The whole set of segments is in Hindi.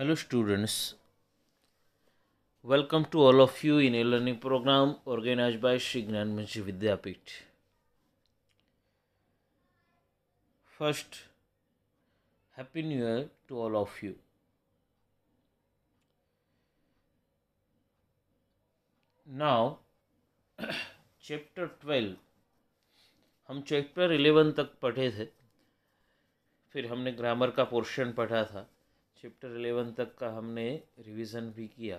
Hello students welcome to all of you in a learning programme organise by Shri Gyan Manji Vidyapeeth first happy new year to all of you now chapter twelve हम चैप्टर इलेवन तक पढ़े थे फिर हमने ग्रामर का पोर्शन पढ़ा था चैप्टर एलेवन तक का हमने रिवीजन भी किया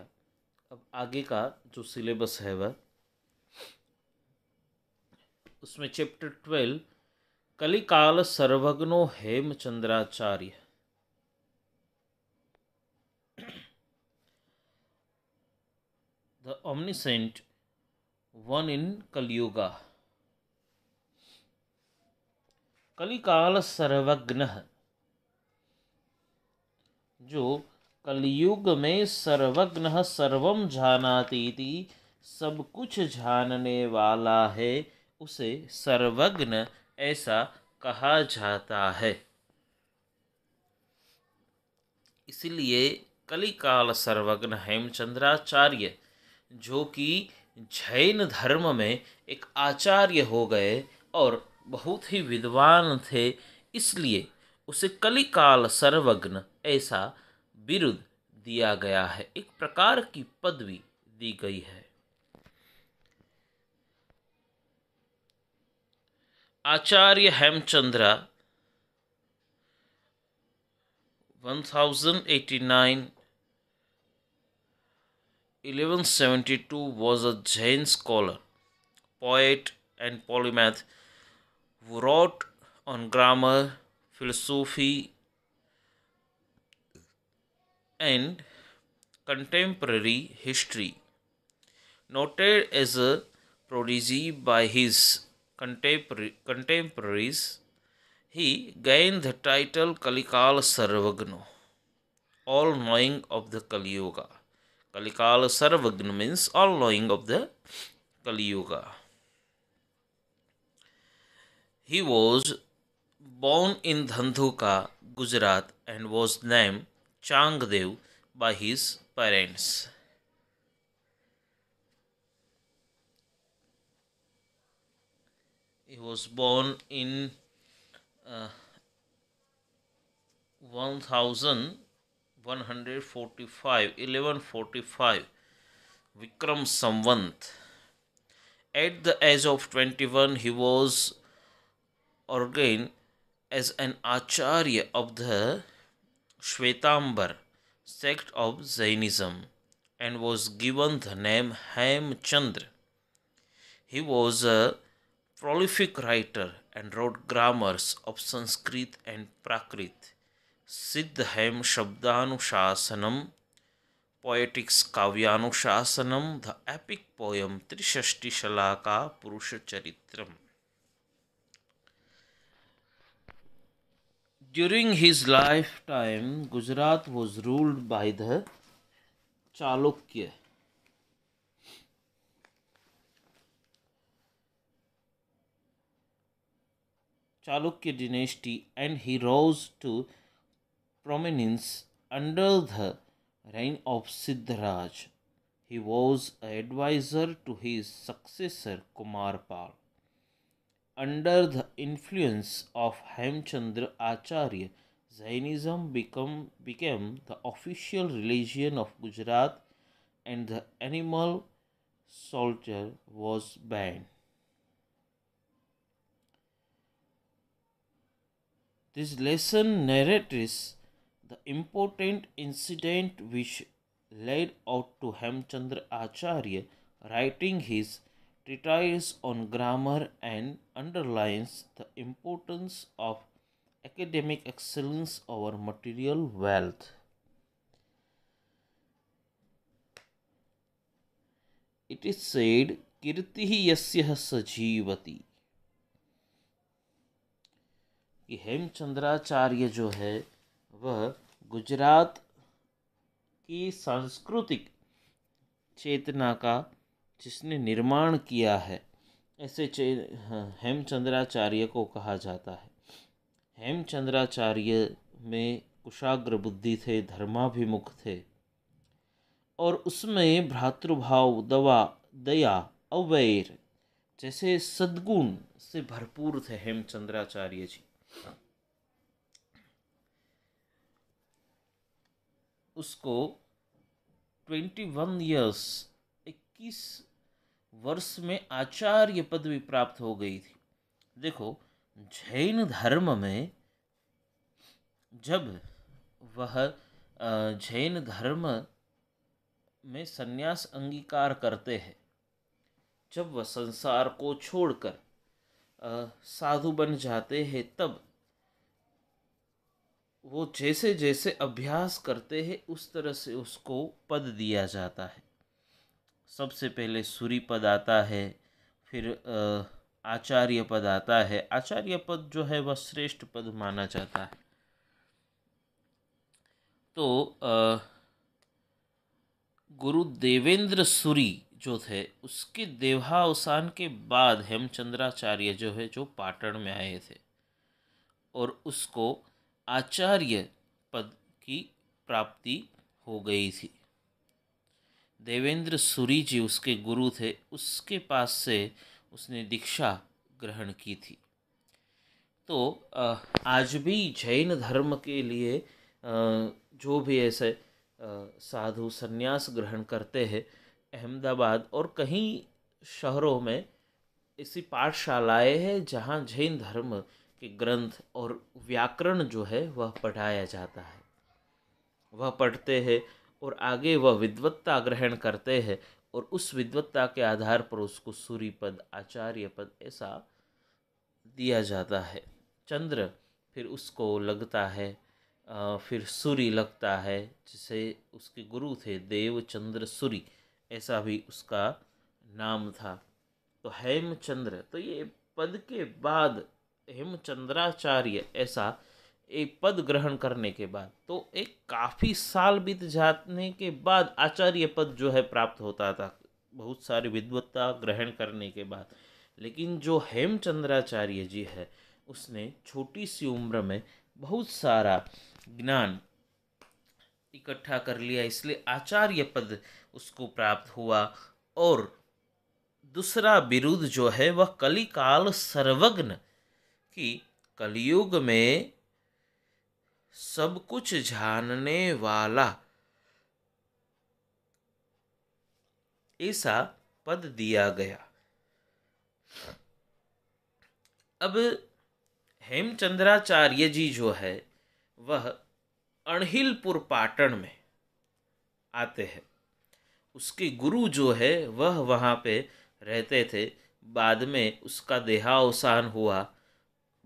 अब आगे का जो सिलेबस है वह उसमें chapter twelve Kalikal Sarvagna Hemchandracharya the omniscient one in Kaliyuga Kalikal Sarvagna जो कलयुग में सर्वज्ञ सर्वम जानाती थी सब कुछ जानने वाला है उसे सर्वज्ञ ऐसा कहा जाता है इसलिए कलिकाल सर्वज्ञ हेमचंद्राचार्य जो कि जैन धर्म में एक आचार्य हो गए और बहुत ही विद्वान थे इसलिए उसे कलिकाल सर्वज्ञ ऐसा बिरुद दिया गया है एक प्रकार की पदवी दी गई है आचार्य हेमचंद्रा 1089 1172 was a Jain scholar, poet, and polymath who wrote on grammar, philosophy and contemporary history. Noted as a prodigy by his contemporaries, he gained the title Kalikal Sarvagno, all knowing of the Kali Yuga. Kalikal Sarvagno means all knowing of the Kali Yuga. He was born in Dhanduka, Gujarat, and was named Changdev by his parents. He was born in uh, 1145 1145 Vikram Samvant. At the age of 21, he was ordained as an Acharya of the Shvetambar sect of Jainism and was given the name Hemchandra. He was a prolific writer and wrote grammars of Sanskrit and Prakrit, Siddhem Shabdanushasanam, Poetics Kavyanushasanam, the epic poem Trishashti Shalaka Purusha Charitram. during his lifetime, Gujarat was ruled by the Chalukya. Chalukya dynasty and he rose to prominence under the reign of Siddharaj. He was an advisor to his successor Kumarpal. Under the influence of Hemchandra Acharya, Jainism become, became the official religion of Gujarat and the animal slaughter was banned. This lesson narrates the important incident which led out to Hemchandra Acharya writing his treatise on grammar and underlines the importance of academic excellence over material wealth. It is said, कीर्ति ही यस्य सजीवती कि हेमचंद्राचार्य जो है वह गुजरात की सांस्कृतिक चेतना का जिसने निर्माण किया है ऐसे हाँ, हेमचंद्राचार्य को कहा जाता है हेमचंद्राचार्य में कुशाग्र बुद्धि थे धर्माभिमुख थे और उसमें भ्रातृभाव दवा दया अवैर जैसे सद्गुण से भरपूर थे हेमचंद्राचार्य जी उसको ट्वेंटी वन ईयर्स इक्कीस वर्ष में आचार्य पदवी प्राप्त हो गई थी देखो जैन धर्म में जब वह जैन धर्म में सन्यास अंगीकार करते हैं जब वह संसार को छोड़कर साधु बन जाते हैं तब वो जैसे जैसे अभ्यास करते हैं उस तरह से उसको पद दिया जाता है सबसे पहले सूरी पद आता है फिर आचार्य पद आता है आचार्य पद जो है वह श्रेष्ठ पद माना जाता है तो गुरु देवेंद्र सूरी जो थे उसके देवावसान के बाद हेमचंद्राचार्य जो है जो पाटण में आए थे और उसको आचार्य पद की प्राप्ति हो गई थी देवेंद्र सूरी जी उसके गुरु थे उसके पास से उसने दीक्षा ग्रहण की थी तो आज भी जैन धर्म के लिए जो भी ऐसे साधु संन्यास ग्रहण करते हैं अहमदाबाद और कहीं शहरों में ऐसी पाठशालाएं हैं जहाँ जैन धर्म के ग्रंथ और व्याकरण जो है वह पढ़ाया जाता है वह पढ़ते हैं और आगे वह विद्वत्ता ग्रहण करते हैं और उस विद्वत्ता के आधार पर उसको सूर्य पद आचार्य पद ऐसा दिया जाता है चंद्र फिर उसको लगता है फिर सूर्य लगता है जिसे उसके गुरु थे देव चंद्र सूर्य ऐसा भी उसका नाम था तो हेमचंद्र तो ये पद के बाद हेमचंद्राचार्य ऐसा एक पद ग्रहण करने के बाद तो एक काफ़ी साल बीत जाने के बाद आचार्य पद जो है प्राप्त होता था बहुत सारी विद्वत्ता ग्रहण करने के बाद लेकिन जो हेमचंद्राचार्य जी है उसने छोटी सी उम्र में बहुत सारा ज्ञान इकट्ठा कर लिया इसलिए आचार्य पद उसको प्राप्त हुआ और दूसरा विरुद्ध जो है वह कलिकाल सर्वज्ञ की कलयुग में सब कुछ जानने वाला ऐसा पद दिया गया अब हेमचंद्राचार्य जी जो है वह अणहिलपुर पाटन में आते हैं उसके गुरु जो है वह वहाँ पे रहते थे बाद में उसका देहावसान हुआ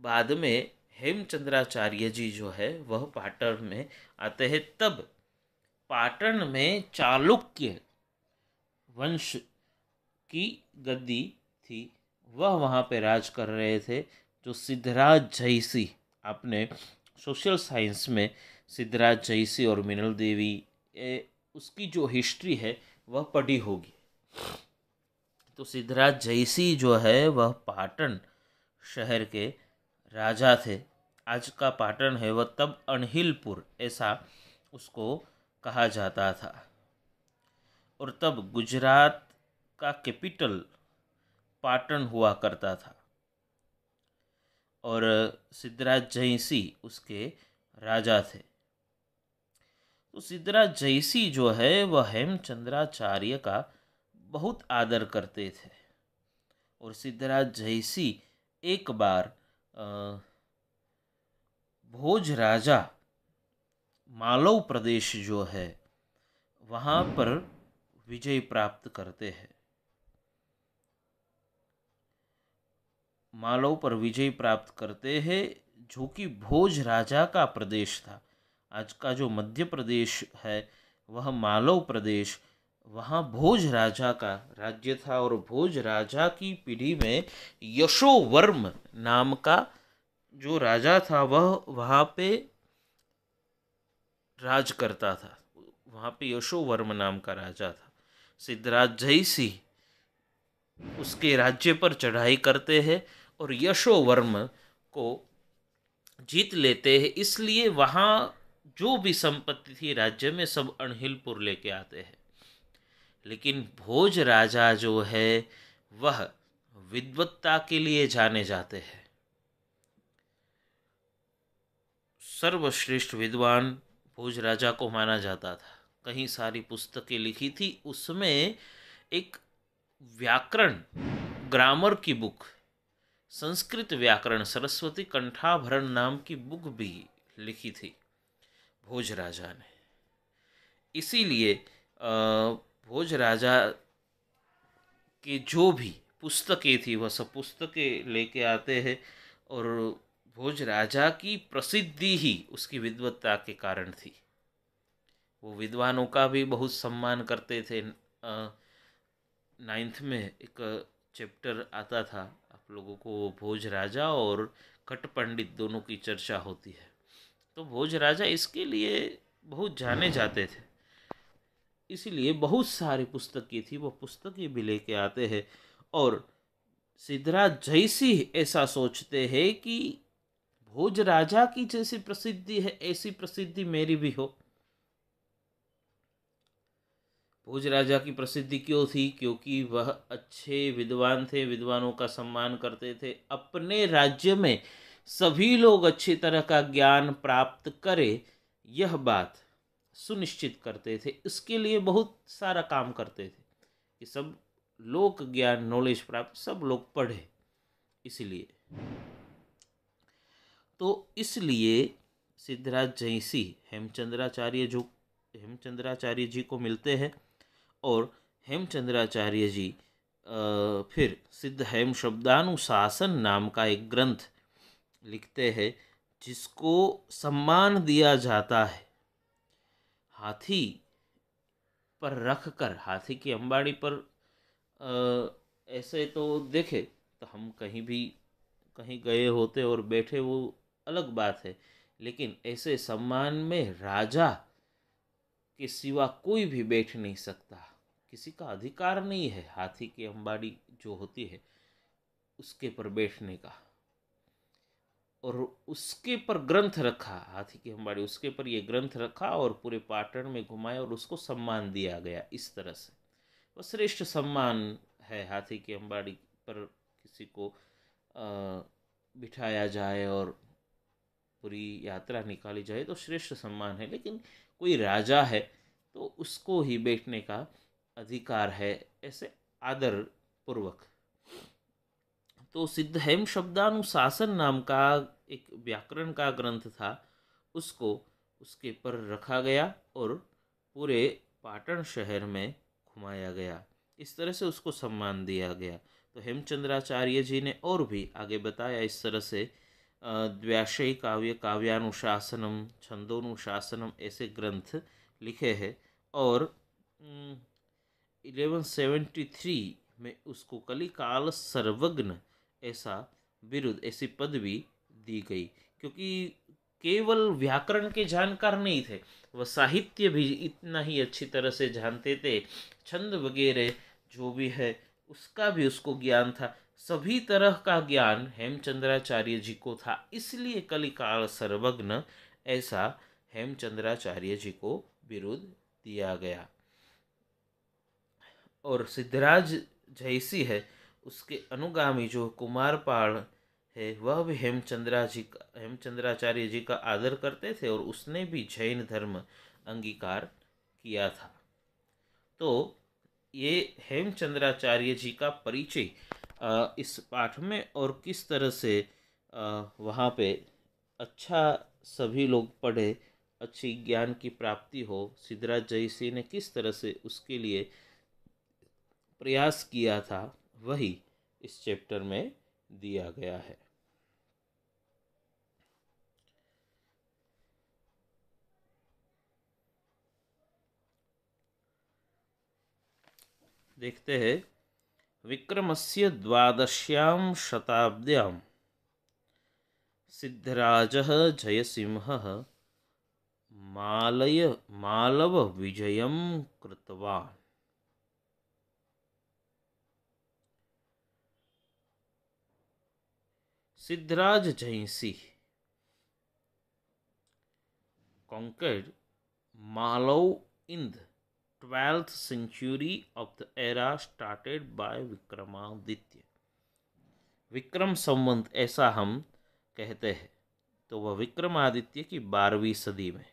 बाद में हेमचंद्राचार्य जी जो है वह पाटन में आते हैं तब पाटन में चालुक्य वंश की गद्दी थी वह वहाँ पे राज कर रहे थे जो सिद्धराज जयसी आपने सोशल साइंस में सिद्धराज जयसी और मिनल देवी ए, उसकी जो हिस्ट्री है वह पढ़ी होगी तो सिद्धराज जयसी जो है वह पाटन शहर के राजा थे आज का पाटन है वह तब अनहिलपुर ऐसा उसको कहा जाता था और तब गुजरात का कैपिटल पाटन हुआ करता था और सिद्धराज जयसी उसके राजा थे तो सिद्धराज जयसी जो है वह हेमचंद्राचार्य का बहुत आदर करते थे और सिद्धराज जयसी एक बार भोज राजा मालव प्रदेश जो है वहाँ पर विजय प्राप्त करते हैं मालव पर विजय प्राप्त करते हैं जो कि भोज राजा का प्रदेश था आज का जो मध्य प्रदेश है वह मालव प्रदेश वहाँ भोज राजा का राज्य था और भोज राजा की पीढ़ी में यशोवर्म नाम का जो राजा था वह वहाँ पे राज करता था वहाँ पे यशोवर्म नाम का राजा था सिद्धराज जय सिंह उसके राज्य पर चढ़ाई करते हैं और यशोवर्म को जीत लेते हैं इसलिए वहाँ जो भी संपत्ति थी राज्य में सब अणहिलपुर लेके आते हैं लेकिन भोज राजा जो है वह विद्वत्ता के लिए जाने जाते हैं सर्वश्रेष्ठ विद्वान भोज राजा को माना जाता था कहीं सारी पुस्तकें लिखी थी उसमें एक व्याकरण ग्रामर की बुक संस्कृत व्याकरण सरस्वती कंठाभरण नाम की बुक भी लिखी थी भोज राजा ने इसीलिए रोज राजा की जो भी पुस्तकें थी वह सब पुस्तकें लेके आते हैं और भोज राजा की प्रसिद्धि ही उसकी विद्वत्ता के कारण थी वो विद्वानों का भी बहुत सम्मान करते थे नाइन्थ में एक चैप्टर आता था आप लोगों को भोज राजा और कट पंडित दोनों की चर्चा होती है तो भोज राजा इसके लिए बहुत जाने जाते थे इसीलिए बहुत सारी पुस्तकें थी वो पुस्तकें भी लेके आते हैं और सिद्धराज जैसी ऐसा सोचते हैं कि भोज राजा की जैसी प्रसिद्धि है ऐसी प्रसिद्धि मेरी भी हो भोज राजा की प्रसिद्धि क्यों थी क्योंकि वह अच्छे विद्वान थे विद्वानों का सम्मान करते थे अपने राज्य में सभी लोग अच्छी तरह का ज्ञान प्राप्त करें यह बात सुनिश्चित करते थे इसके लिए बहुत सारा काम करते थे कि सब लोक ज्ञान नॉलेज प्राप्त सब लोग पढ़े इसलिए तो इसलिए सिद्धराज जैसी हेमचंद्राचार्य जो हेमचंद्राचार्य जी को मिलते हैं और हेमचंद्राचार्य जी फिर सिद्ध हेम शब्दानुशासन नाम का एक ग्रंथ लिखते हैं जिसको सम्मान दिया जाता है हाथी पर रख कर हाथी की अम्बाड़ी पर आ, ऐसे तो देखे तो हम कहीं भी कहीं गए होते और बैठे वो अलग बात है लेकिन ऐसे सम्मान में राजा के सिवा कोई भी बैठ नहीं सकता किसी का अधिकार नहीं है हाथी की अम्बाड़ी जो होती है उसके पर बैठने का और उसके पर ग्रंथ रखा हाथी की हम्बाड़ी उसके पर ये ग्रंथ रखा और पूरे पाटन में घुमाया और उसको सम्मान दिया गया इस तरह से वह श्रेष्ठ सम्मान है हाथी की अम्बाड़ी पर किसी को बिठाया जाए और पूरी यात्रा निकाली जाए तो श्रेष्ठ सम्मान है लेकिन कोई राजा है तो उसको ही बैठने का अधिकार है ऐसे आदर पूर्वक तो सिद्धहेम शब्दानुशासन नाम का एक व्याकरण का ग्रंथ था उसको उसके पर रखा गया और पूरे पाटन शहर में घुमाया गया इस तरह से उसको सम्मान दिया गया तो हेमचंद्राचार्य जी ने और भी आगे बताया इस तरह से द्व्याशयी काव्य काव्यानुशासनम छंदोनुशासनम ऐसे ग्रंथ लिखे हैं और 1173 में उसको कलिकाल सर्वज्ञ ऐसा बिरुद ऐसी पदवी दी गई क्योंकि केवल व्याकरण के जानकार नहीं थे वह साहित्य भी इतना ही अच्छी तरह से जानते थे छंद वगैरह जो भी है उसका भी उसको ज्ञान था सभी तरह का ज्ञान हेमचंद्राचार्य जी को था इसलिए कलिकाल सर्वज्ञ ऐसा हेमचंद्राचार्य जी को विरुद्ध दिया गया और सिद्धराज जैसी है उसके अनुगामी जो कुमारपाण है वह भी हेमचंद्रा जी का हेमचंद्राचार्य जी का आदर करते थे और उसने भी जैन धर्म अंगीकार किया था तो ये हेमचंद्राचार्य जी का परिचय इस पाठ में और किस तरह से वहाँ पे अच्छा सभी लोग पढ़े अच्छी ज्ञान की प्राप्ति हो सिद्धराज जयसिंह ने किस तरह से उसके लिए प्रयास किया था वही इस चैप्टर में दिया गया है देखते हैं विक्रमस्य द्वादश्याम शताब्द्याम जय सिंह मालय विजय कृतवान Siddharaj Jhansi conquered Malav in the 12th century of the era started by Vikramaditya. Vikram संवंत ऐसा हम कहते हैं तो वह विक्रमादित्य की बारहवीं सदी में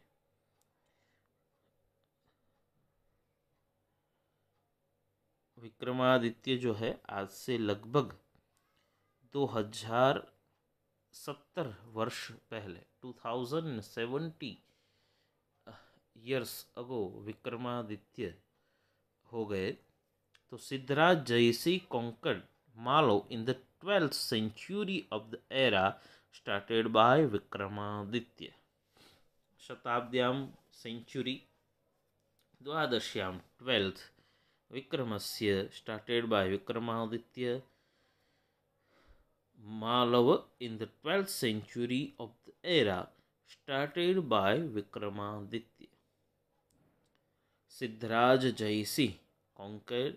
विक्रमादित्य जो है आज से लगभग 2000 सत्तर वर्ष पहले two thousand seventy years ago Vikramaditya हो गए तो Siddharaj JC conquered Malwa in the twelfth century of the era started by Vikramaditya शताब्द्याम सेंचुरी द्वादश्याम ट्वेल्थ विक्रमस्य started by Vikramaditya Malava in the 12th century of the era started by Vikramaditya. Siddharaj Jayasi conquered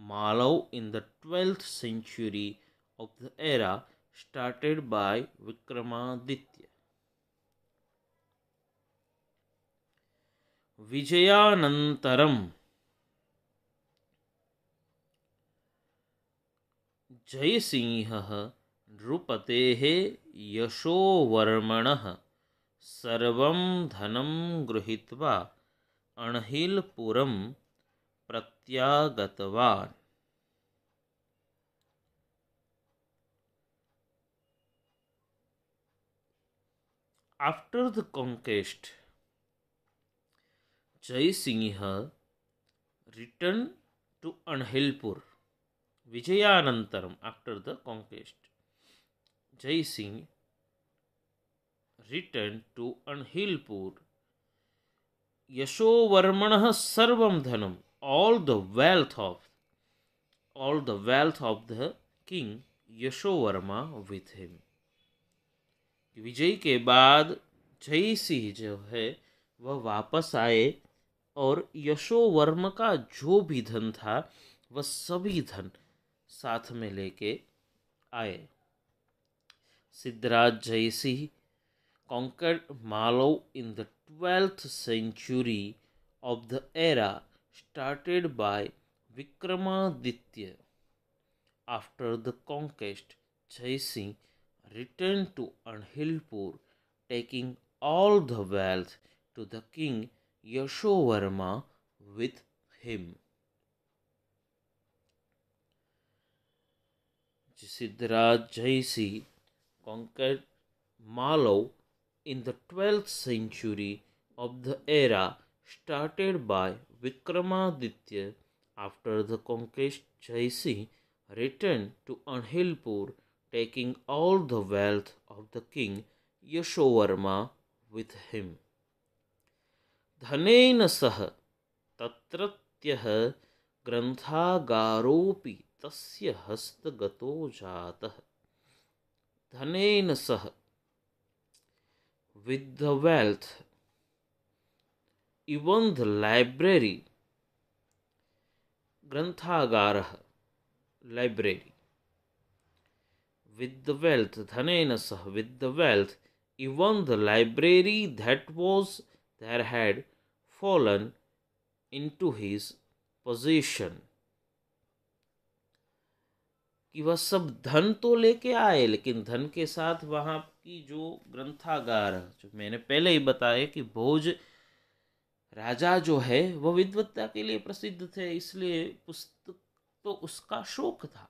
Malav in the 12th century of the era started by Vikramaditya. Vijayanantaram Jayasingha नृपतेः यशोवर्मणः सर्वं धनं गृहीत्वा अणहिलपुरं प्रत्यागतवान् After the conquest, Jai Singha returned to Anhilpur, Vijayanantaram after the conquest. Jay Singh return to Anhilpur यशोवर्मण सर्व धनम all the wealth of all the wealth of the king Yashovarma with him विजय के बाद जय सिंह जो है वह वापस आए और यशोवर्म का जो भी धन था वह सभी धन साथ में लेके आए Siddharaj Jayasi conquered Malav in the 12th century of the era started by Vikramaditya. After the conquest, Jayasingh returned to Anhilpur, taking all the wealth to the king Yashovarma with him. Siddharaj Jayasingh conquered Malo in the 12th century of the era started by Vikramaditya after the conquest Jai Singh returned to Anhilpur taking all the wealth of the king Yashovarma with him. धनेन सह तत्रत्यः ग्रन्थागारोऽपि तस्य हस्तगतो जातः with the wealth, even the library, ग्रंथागारः library, with the wealth, with the wealth, even the library that was there had fallen into his possession. कि वह सब धन तो लेके आए लेकिन धन के साथ वहाँ की जो ग्रंथागार जो मैंने पहले ही बताया कि भोज राजा जो है वह विद्वत्ता के लिए प्रसिद्ध थे इसलिए पुस्तक तो उसका शौक था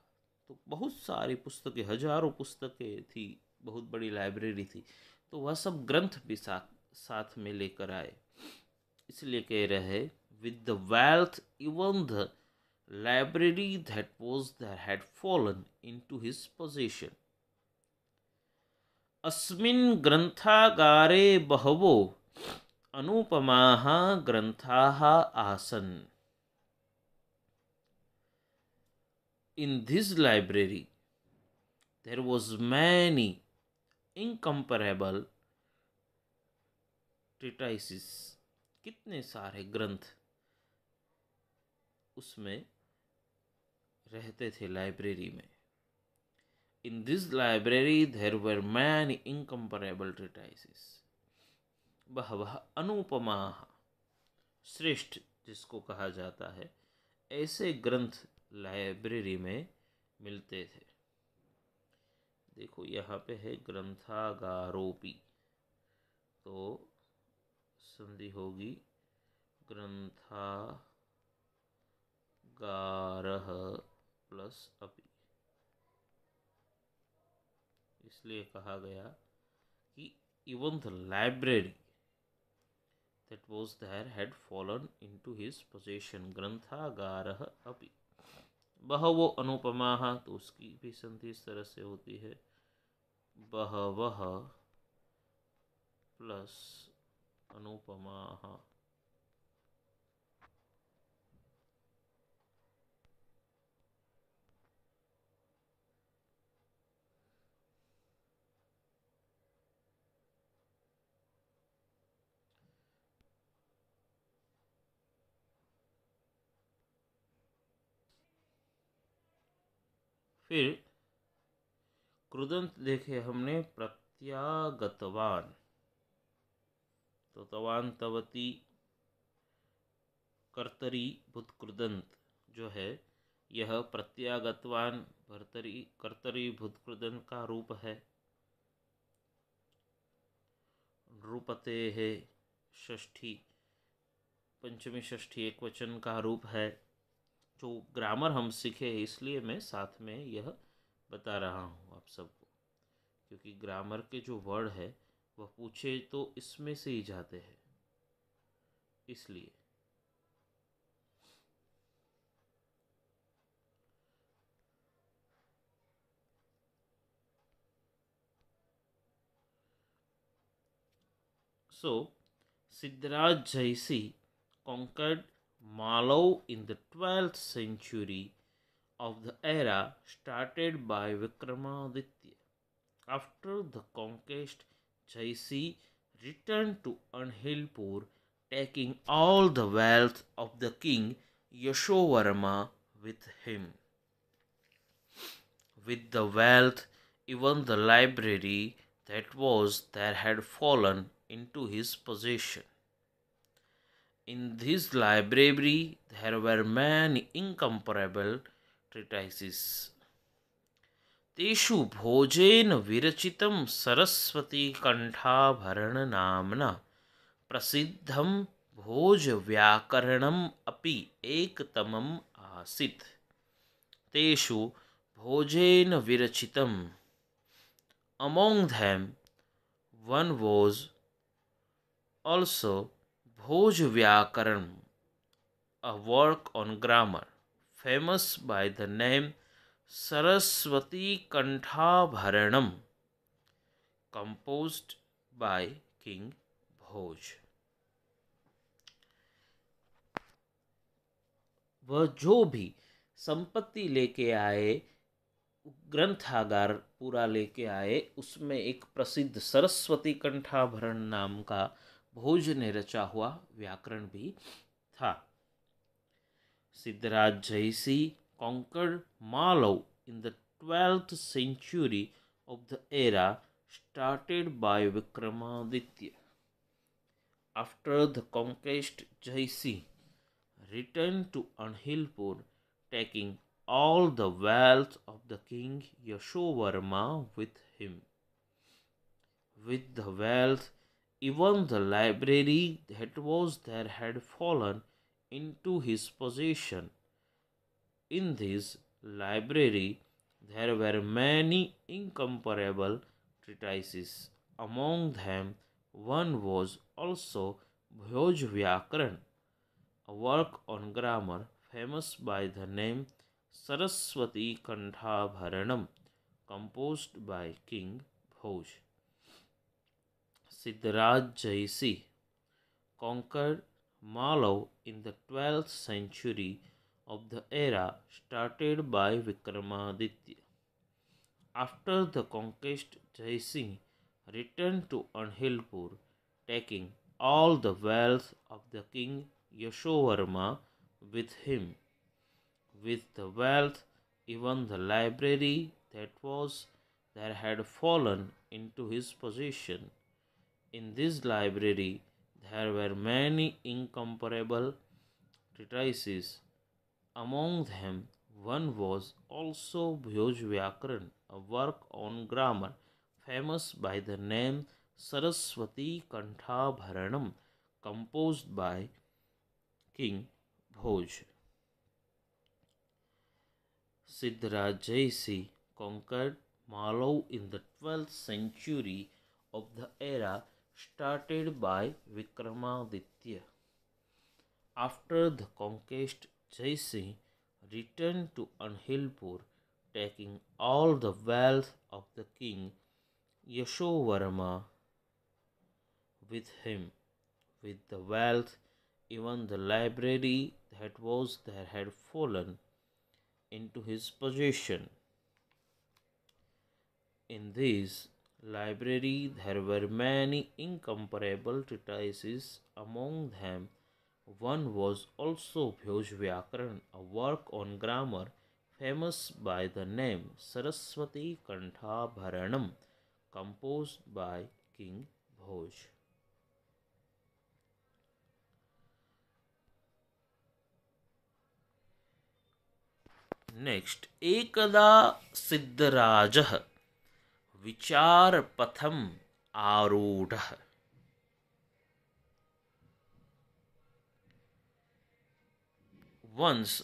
तो बहुत सारी पुस्तकें हजारों पुस्तकें थी बहुत बड़ी लाइब्रेरी थी तो वह सब ग्रंथ भी साथ साथ में लेकर आए इसलिए कह रहे with the wealth even the library that was there had fallen into his possession. Asmin granthagare bahavo anupamaha granthaha asan. In this library there was many incomparable treatises कितने सारे ग्रंथ उसमें रहते थे लाइब्रेरी में in this library there were many incomparable treatises वह अनुपमा श्रेष्ठ जिसको कहा जाता है ऐसे ग्रंथ लाइब्रेरी में मिलते थे देखो यहाँ पे है ग्रंथागारोपी तो संधि होगी गारह प्लस अभी इसलिए कहा गया कि even the library that was there had fallen into his possession ग्रंथागार अभी बहव अनुपमा तो उसकी भी संधि इस तरह से होती है बहव प्लस अनुपमा फिर क्रुदंत देखे हमने प्रत्यागतवान तो तवान तवती कर्तरी भूतकृदंत जो है यह प्रत्यागतवान भर्तरी कर्तरी भूतकृदंत का रूप है रूपते है षष्ठी पंचमी षष्ठी एक वचन का रूप है तो ग्रामर हम सीखे इसलिए मैं साथ में यह बता रहा हूँ आप सबको क्योंकि ग्रामर के जो वर्ड है वह पूछे तो इसमें से ही जाते हैं इसलिए So, Siddharaj Jaysi conquered Malov in the 12th century of the era started by Vikramaditya. After the conquest, Jayasi returned to Anhilpur, taking all the wealth of the king Yashovarma with him. With the wealth, even the library that was there had fallen into his possession. In this library, there were many incomparable treatises. तेषु भोजेन विरचितं सरस्वतीकण्ठाभरण नाम्ना प्रसिद्धं भोजव्याकरणम् अपि एकतमम् आसीत् तेषु भोजेन विरचितम् अमोङ्ग् धेम् one वोज् also Bhoj Vyakaran a work on grammar famous by the name Saraswati Kanthabharanam compose by king Bhoj वह जो भी संपत्ति लेके आए ग्रंथागार पूरा लेके आए उसमें एक प्रसिद्ध सरस्वती कंठाभरण नाम का भोज ने रचा हुआ व्याकरण भी था Siddharaj JC conquered Malwa in the twelfth century of the era started by Vikramaditya after the conquest Jaysi return to Anhilpur taking all the wealth of the king Yashovarma with him with the wealth Even the library that was there had fallen into his possession. In this library, there were many incomparable treatises. Among them, one was also Bhoj Vyakaran, a work on grammar famous by the name Saraswati Bharanam, composed by King Bhoj. Siddharaj Sidarajaisi conquered Malav in the 12th century of the era started by Vikramaditya. After the conquest, Jaisingh returned to Anhilpur, taking all the wealth of the king Yashovarma with him. With the wealth, even the library that was there had fallen into his possession. In this library, there were many incomparable treatises. Among them, one was also Bhyoj Vyakaran, a work on grammar, famous by the name Saraswati Kanthabharanam, composed by King Bhoj. Siddharajaisi conquered Malo in the 12th century of the era started by Vikramaditya. After the conquest, Jai Singh returned to Anhilpur, taking all the wealth of the king Yashovarma with him. With the wealth, even the library that was there had fallen into his possession. In these library there were many incomparable treatises among them one was also Bhoj Vyakaran, a work on grammar famous by the name Saraswati kantha bharanam composed by King Bhoj. Next एकदा Siddharajah विचार पथम आरूढ़ वंस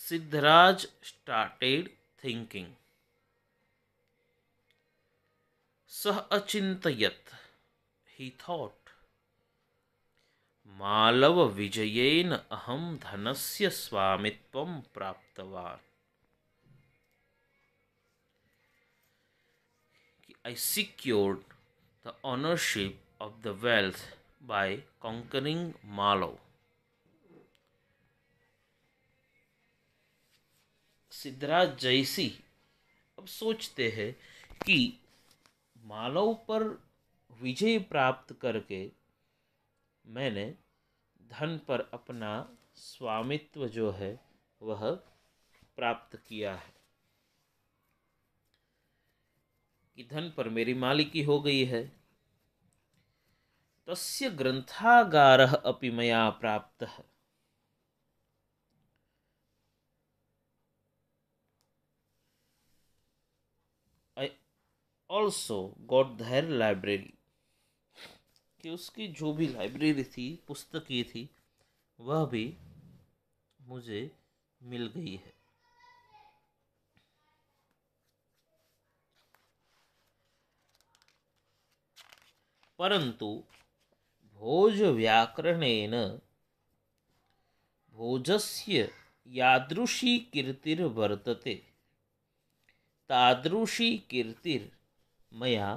सिद्धराज स्टार्टेड थिंकिंग सह अचिंतयत ही थॉट मालव विजयेन अहम धनस्य स्वामित्वं प्राप्तवान I secured the ownership of the wealth by conquering Malo. Siddharaj जैसी अब सोचते हैं कि मालव पर विजय प्राप्त करके मैंने धन पर अपना स्वामित्व जो है वह प्राप्त किया है कि धन पर मेरी मालिकी हो गई है तस्य ग्रंथागार अपि मया प्राप्त है ऑल्सो गॉट धैर लाइब्रेरी कि उसकी जो भी लाइब्रेरी थी पुस्तकें थी वह भी मुझे मिल गई है परंतु भोज व्याकरणेन भोजस्य यादृशी कीर्तिर वर्तते तादृशी कीर्तिर मया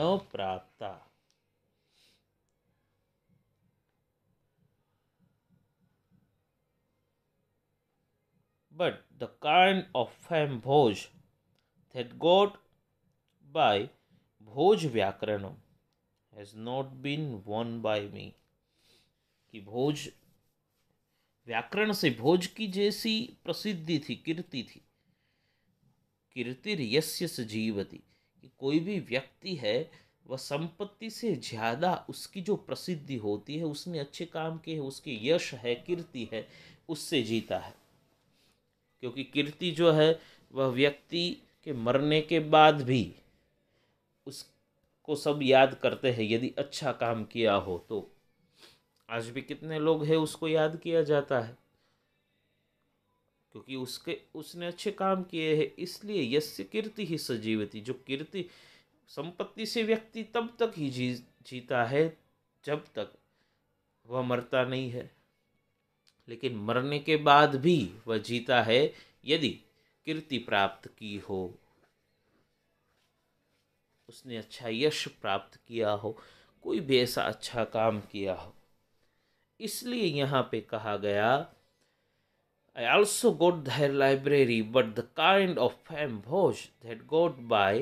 न प्राप्ता but the kind of fame Bhoj that got by Bhoj Vyakaranam has not been won by me कि भोज व्याकरण से भोज की जैसी प्रसिद्धि थी कीर्ति थी कीर्तिर यस्य से जीवती कि कोई भी व्यक्ति है वह संपत्ति से ज़्यादा उसकी जो प्रसिद्धि होती है उसने अच्छे काम किए हैं उसकी यश है कीर्ति है उससे जीता है क्योंकि कीर्ति जो है वह व्यक्ति के मरने के बाद भी उसको सब याद करते हैं यदि अच्छा काम किया हो तो आज भी कितने लोग हैं उसको याद किया जाता है क्योंकि उसके उसने अच्छे काम किए हैं इसलिए यस्य कीर्ति ही सजीवती जो कीर्ति संपत्ति से व्यक्ति तब तक ही जी जीता है जब तक वह मरता नहीं है लेकिन मरने के बाद भी वह जीता है यदि कीर्ति प्राप्त की हो उसने अच्छा यश प्राप्त किया हो कोई भी ऐसा अच्छा काम किया हो इसलिए यहाँ पे कहा गया आई also got their library but the kind of fame Bhoj that got by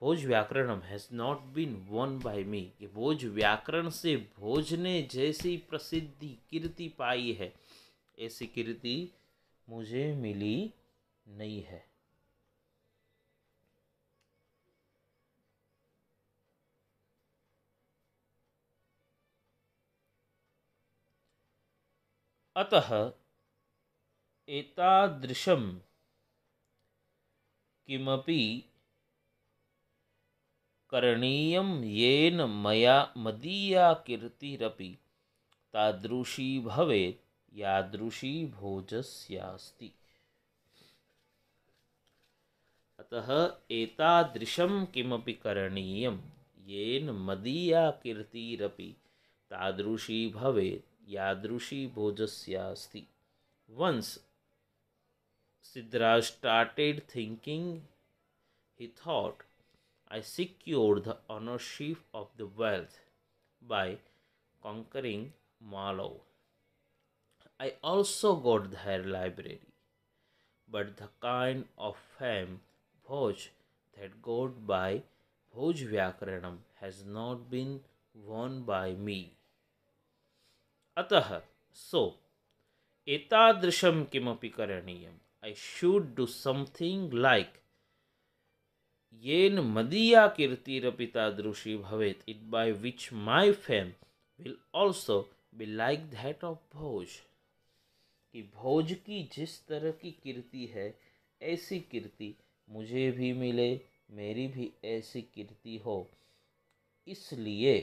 Bhoj Vyakaranam has not been won by me कि भोज व्याकरण से भोज ने जैसी प्रसिद्धि कीर्ति पाई है ऐसी कीर्ति मुझे मिली नहीं है अतः एतादृशं किमपि करणीयं येन मया मदीया कीर्तिरपि तादृशी भवेत् यादृशी भोजस्यास्ति अतः एतादृशं किमपि करणीयं येन मदीया कीर्तिरपि तादृशी भवेत् Yadrushi Bhojasyasti. Once Siddharaj started thinking, he thought, I secured the ownership of the wealth by conquering Malo. I also got their library, but the kind of fame Bhoj that got by Bhoj has not been won by me. अतः सो एतादृशं किमपि करणीयम् I should do something like येन मदीया कीर्तिरपि तादृशी भवेत् it by which my fame will also be like that of Bhoj कि भोज की जिस तरह की कीर्ति है ऐसी कीर्ति मुझे भी मिले मेरी भी ऐसी कीर्ति हो इसलिए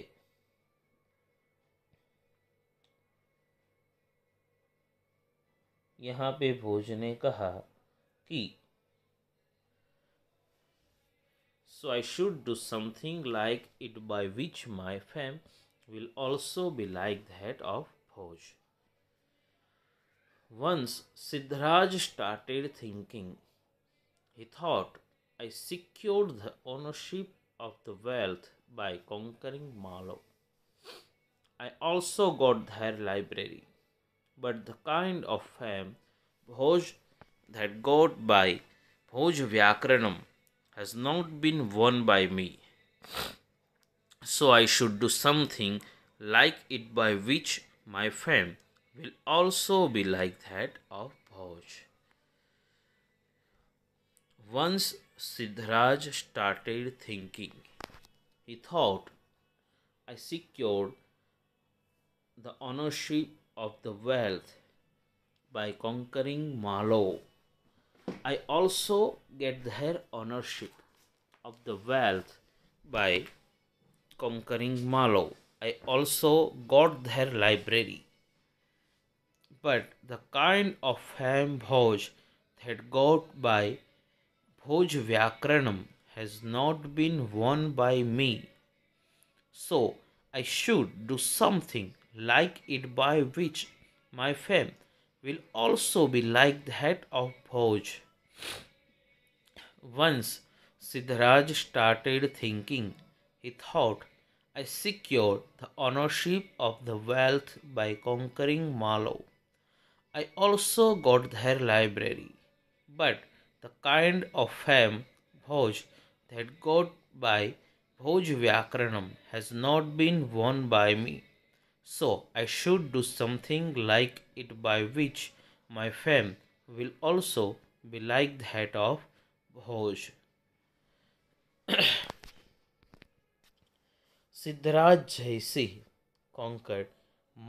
यहाँ पे भोज ने कहा कि so I should do something like it by which my fame will also be like that of Bhoj once Siddharaj started thinking he thought I secured the ownership of the wealth by conquering Malwa I also got their library but the kind of fame Bhoj that got by Bhoj Vyakranam has not been won by me. So I should do something like it by which my fame will also be like that of Bhoj. Once Siddharaj started thinking, he thought, I secured the ownership of the wealth by conquering Malo. I also get their ownership of the wealth by conquering Malo. I also got their library. But the kind of fame Bhoj that got by Bhoj Vyakranam has not been won by me. So I should do something like it by which my fame will also be like that of Bhoj. Once Siddharaj started thinking, he thought, I secured the ownership of the wealth by conquering Malo. I also got their library. But the kind of fame Bhoj that got by Bhoj Vyakranam has not been won by me. So I should do something like it by which my fame will also be like that of Bhoj. Siddharaj Jaisi conquered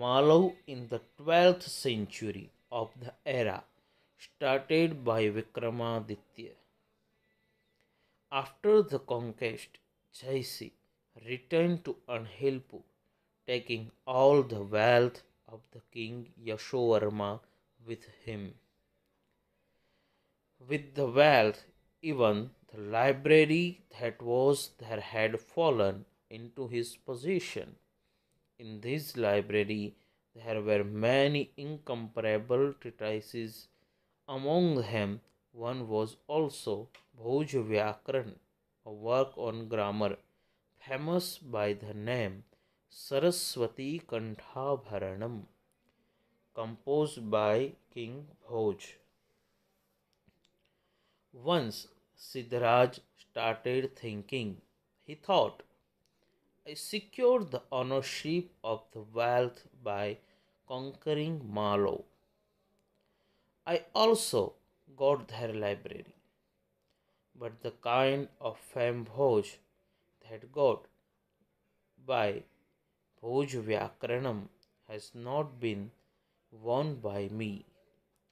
Malau in the 12th century of the era started by Vikramaditya. After the conquest, Jaisi returned to Anhilpu taking all the wealth of the king Yashovarma with him. With the wealth, even the library that was there had fallen into his possession. In this library, there were many incomparable treatises. Among them, one was also Bhoj a work on grammar, famous by the name Saraswati Kanthabharanam, composed by King Bhoj. Once Siddharaj started thinking, he thought, I secured the ownership of the wealth by conquering Malo. I also got their library. But the kind of fame Bhoj had got by Bhojvyakranam has not been won by me.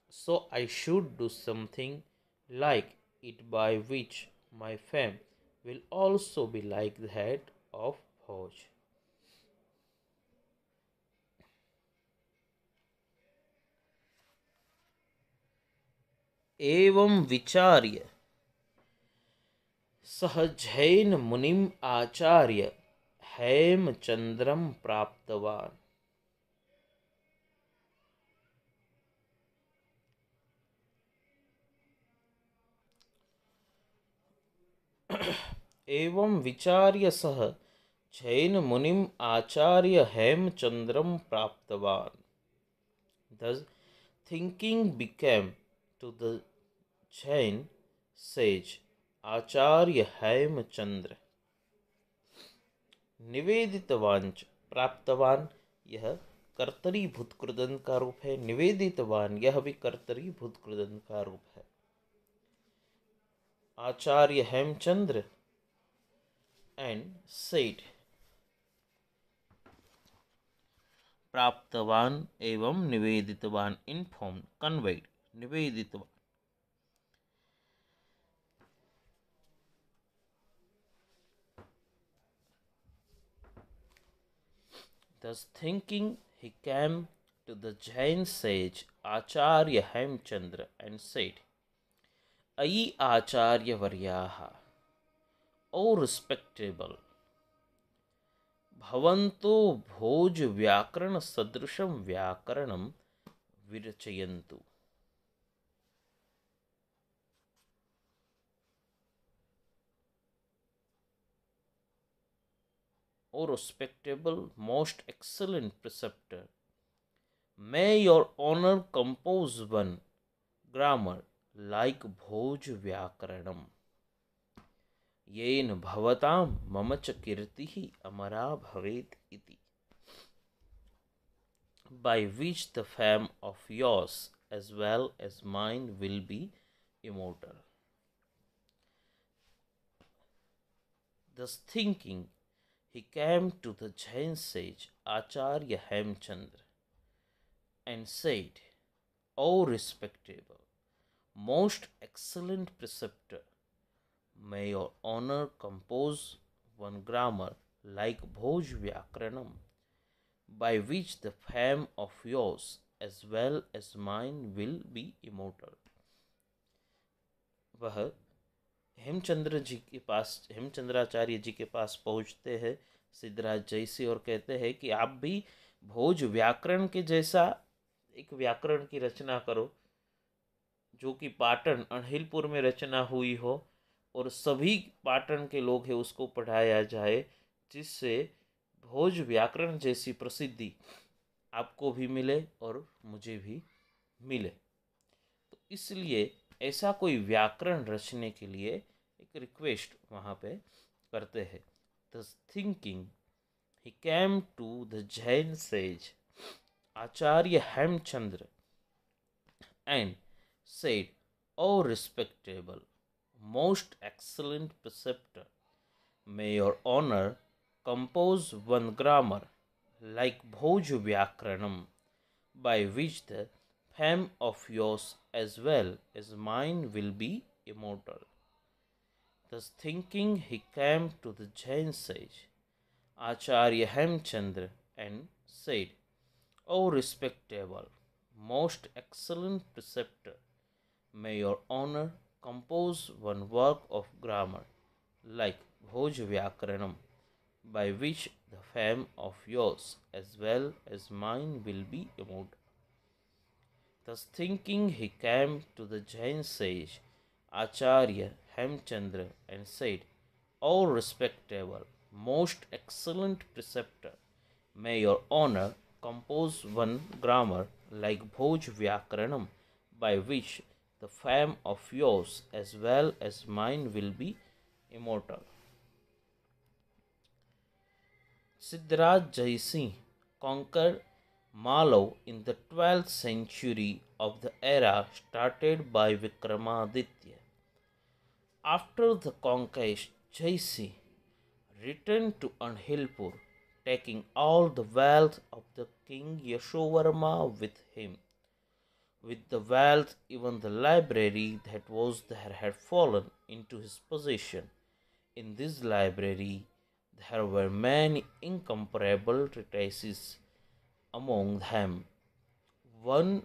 So I should do something like it by which my fame will also be like that of Bhoj. एवं विचार्य सहजैन मुनिम आचार्य हेमचंद्रम प्राप्तवान एवं विचार्य सह जैन मुनि आचार्य हेमचंद्रम प्राप्तवान the thinking became to the Jain sage Acharya Hemchandra निवेदितवांच प्राप्तवान यह कर्तरी भूतकृदन का रूप है निवेदितवान यह भी कर्तरी भूतकृदन का रूप है आचार्य हेमचंद्र एंड सेठ प्राप्तवान एवं निवेदितवान इनफॉर्म कन्वेड निवेदितवान Thus thinking, he came to the Jain sage Acharya Hemchandra and said, Ayi Acharya Varyaha, O respectable, भवन्तो भोज व्याकरण sadrusham व्याकरणम विरचयन्तु O respectable most excellent preceptor may your honour compose one grammar like Bhoj Vyakaran येन भवताम मम च कीर्ति ही अमरा भवेत इति by which the fame of yours as well as mine will be immortal thus thinking he came to the Jain sage Acharya Hemchandra and said, O respectable, most excellent preceptor, may your honor compose one grammar like Bhoj Vyakranam, by which the fame of yours as well as mine will be immortal. वह हेमचंद्र जी के पास हेमचंद्राचार्य जी के पास पहुँचते हैं सिद्धराज जैसी और कहते हैं कि आप भी भोज व्याकरण के जैसा एक व्याकरण की रचना करो जो कि पाटन अणहिलपुर में रचना हुई हो और सभी पाटन के लोग हैं उसको पढ़ाया जाए जिससे भोज व्याकरण जैसी प्रसिद्धि आपको भी मिले और मुझे भी मिले तो इसलिए ऐसा कोई व्याकरण रचने के लिए एक रिक्वेस्ट वहाँ पे करते हैं the thinking he came to the Jain sage Acharya Hemchandra and said O respectable most excellent preceptor may your honour compose one grammar like Bhoj Vyakaranam by which the fame of yours as well as mine will be immortal. Thus thinking, he came to the Jain sage, Acharya Hemchandra, and said, O respectable, most excellent preceptor, may your honor compose one work of grammar, like Bhoj by which the fame of yours as well as mine will be immortal. Thus thinking, he came to the Jain sage Acharya Hemchandra and said, O respectable, most excellent preceptor, may your honor compose one grammar like Bhoj Vyakaranam, by which the fame of yours as well as mine will be immortal. Siddharaj Jai Singh conquered Malav in the 12th century of the era started by Vikramaditya. After the conquest, Jayasi returned to Anhilpur, taking all the wealth of the king Yashovarma with him. With the wealth, even the library that was there had fallen into his possession. In this library, there were many incomparable treatises among them. One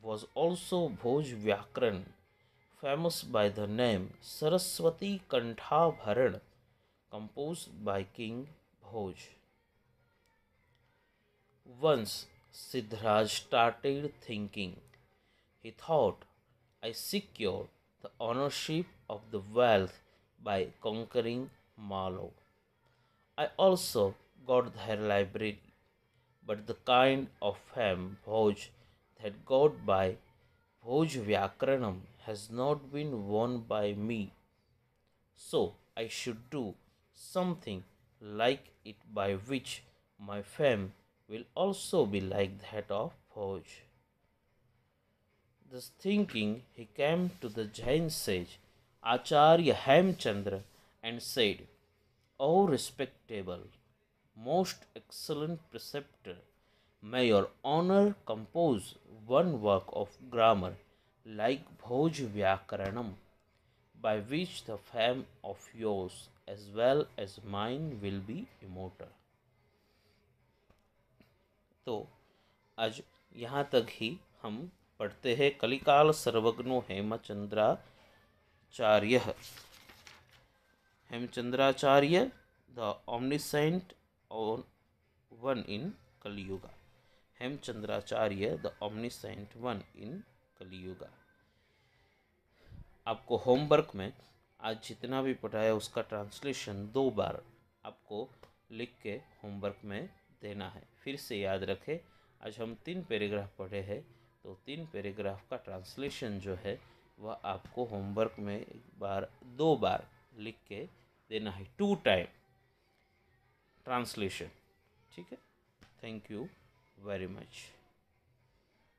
was also Bhoj Vyakran, famous by the name Saraswati Bharan, composed by King Bhoj. Once Siddharaj started thinking. He thought, I secure the ownership of the wealth by conquering Malo. I also got their library but the kind of fame bhoj that got by Bhoj Vyakranam has not been won by me. So I should do something like it by which my fame will also be like that of Bhoj. Thus thinking, he came to the Jain sage Acharya Hemchandra and said, O respectable, most excellent preceptor, may your honor compose one work of grammar like Bhoj Vyakaranam, by which the fame of yours as well as mine will be immortal. तो आज यहाँ तक ही हम पढ़ते हैं कलिकाल सर्वज्ञो हेमचंद्राचार्य हेमचंद्राचार्य द omniscient और one in Kali Hemchandracharya the omniscient one in Kaliyuga आपको होमवर्क में आज जितना भी पढ़ाया उसका ट्रांसलेशन दो बार आपको लिख के होमवर्क में देना है फिर से याद रखें आज हम तीन पैराग्राफ पढ़े हैं तो तीन पैराग्राफ का ट्रांसलेशन जो है वह आपको होमवर्क में एक बार दो बार लिख के देना है टू टाइम ट्रांसलेशन ठीक है थैंक यू वेरी मच